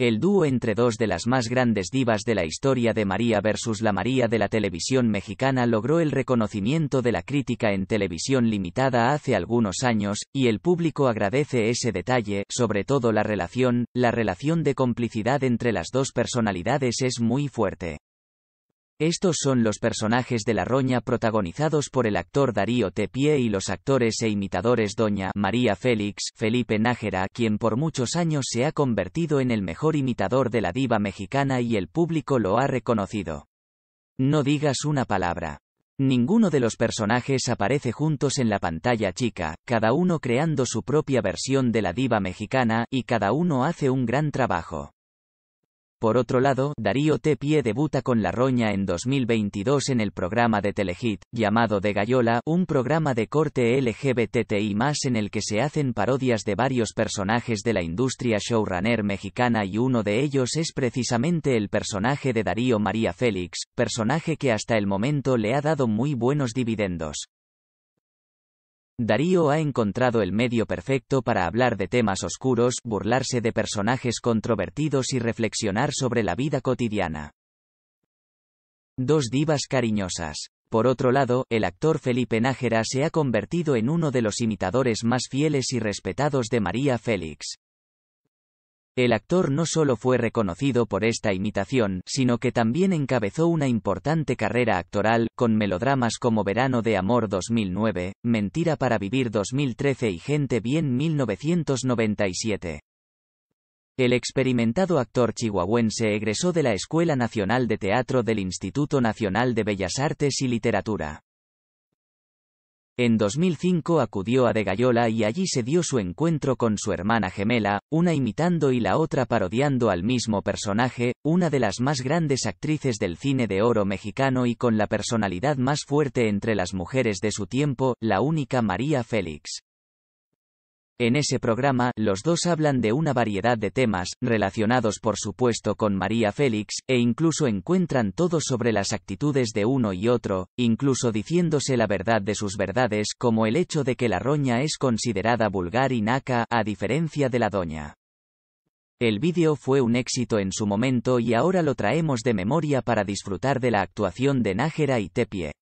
El dúo entre dos de las más grandes divas de la historia de María versus la María de la televisión mexicana logró el reconocimiento de la crítica en televisión limitada hace algunos años, y el público agradece ese detalle, sobre todo la relación, la relación de complicidad entre las dos personalidades es muy fuerte. Estos son los personajes de La Roña protagonizados por el actor Darío Tepié y los actores e imitadores Doña María Félix, Felipe Nájera, quien por muchos años se ha convertido en el mejor imitador de la diva mexicana y el público lo ha reconocido. No digas una palabra. Ninguno de los personajes aparece juntos en la pantalla chica, cada uno creando su propia versión de la diva mexicana, y cada uno hace un gran trabajo. Por otro lado, Darío Tepie debuta con La Roña en 2022 en el programa de Telehit, llamado De Gallola, un programa de corte LGBTI+, en el que se hacen parodias de varios personajes de la industria showrunner mexicana y uno de ellos es precisamente el personaje de Darío María Félix, personaje que hasta el momento le ha dado muy buenos dividendos. Darío ha encontrado el medio perfecto para hablar de temas oscuros, burlarse de personajes controvertidos y reflexionar sobre la vida cotidiana. Dos divas cariñosas. Por otro lado, el actor Felipe Nájera se ha convertido en uno de los imitadores más fieles y respetados de María Félix. El actor no solo fue reconocido por esta imitación, sino que también encabezó una importante carrera actoral, con melodramas como Verano de Amor 2009, Mentira para Vivir 2013 y Gente Bien 1997. El experimentado actor chihuahuense egresó de la Escuela Nacional de Teatro del Instituto Nacional de Bellas Artes y Literatura. En 2005 acudió a De Gallola y allí se dio su encuentro con su hermana gemela, una imitando y la otra parodiando al mismo personaje, una de las más grandes actrices del cine de oro mexicano y con la personalidad más fuerte entre las mujeres de su tiempo, la única María Félix. En ese programa, los dos hablan de una variedad de temas, relacionados por supuesto con María Félix, e incluso encuentran todo sobre las actitudes de uno y otro, incluso diciéndose la verdad de sus verdades, como el hecho de que la roña es considerada vulgar y naca, a diferencia de la doña. El vídeo fue un éxito en su momento y ahora lo traemos de memoria para disfrutar de la actuación de Nájera y Tepie.